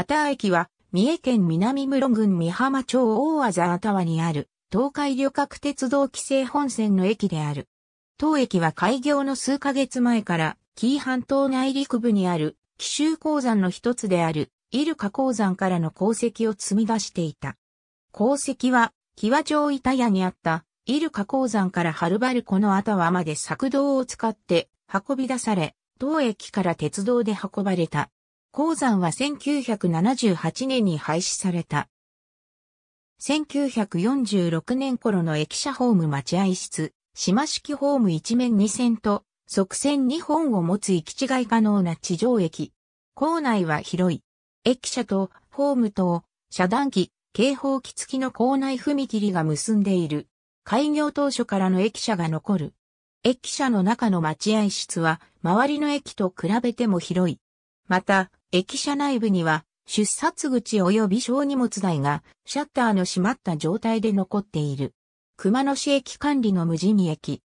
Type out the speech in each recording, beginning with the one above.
アタ駅は、三重県南室郡美浜町大和沢田にある、東海旅客鉄道規制本線の駅である。当駅は開業の数ヶ月前から、紀伊半島内陸部にある、紀州鉱山の一つである、イルカ鉱山からの鉱石を積み出していた。鉱石は、騎和町板屋にあった、イルカ鉱山からはるばるこのあはまで作動を使って運び出され、当駅から鉄道で運ばれた。鉱山は1978年に廃止された。1946年頃の駅舎ホーム待合室、島式ホーム一面二線と、側線二本を持つ行き違い可能な地上駅。構内は広い。駅舎とホームと遮断機、警報機付きの構内踏切が結んでいる。開業当初からの駅舎が残る。駅舎の中の待合室は周りの駅と比べても広い。また、駅舎内部には出殺口及び小荷物台がシャッターの閉まった状態で残っている。熊野市駅管理の無人駅。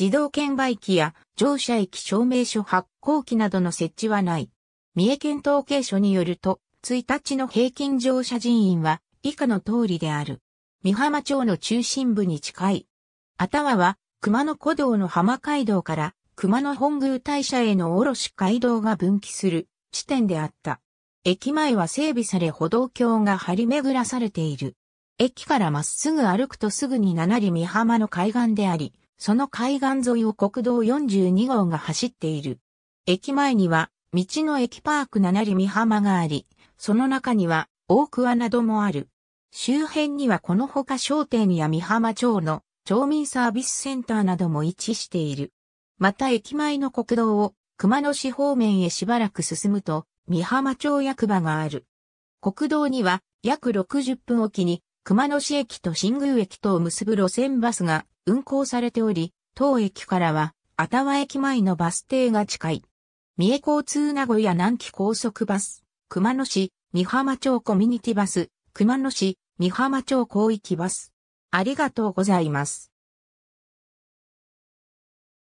自動券売機や乗車駅証明書発行機などの設置はない。三重県統計所によると、1日の平均乗車人員は以下の通りである。三浜町の中心部に近い。あたわは熊野古道の浜街道から熊野本宮大社への卸街道が分岐する地点であった。駅前は整備され歩道橋が張り巡らされている。駅からまっすぐ歩くとすぐに七里美浜の海岸であり、その海岸沿いを国道42号が走っている。駅前には、道の駅パーク七里美浜があり、その中には、大桑などもある。周辺にはこのほか商店や美浜町の町民サービスセンターなども位置している。また駅前の国道を熊野市方面へしばらく進むと、三浜町役場がある。国道には約60分おきに熊野市駅と新宮駅とを結ぶ路線バスが運行されており、当駅からは、あたわ駅前のバス停が近い。三重交通名古屋南紀高速バス、熊野市、三浜町コミュニティバス、熊野市、三浜町広域バス。ありがとうございます。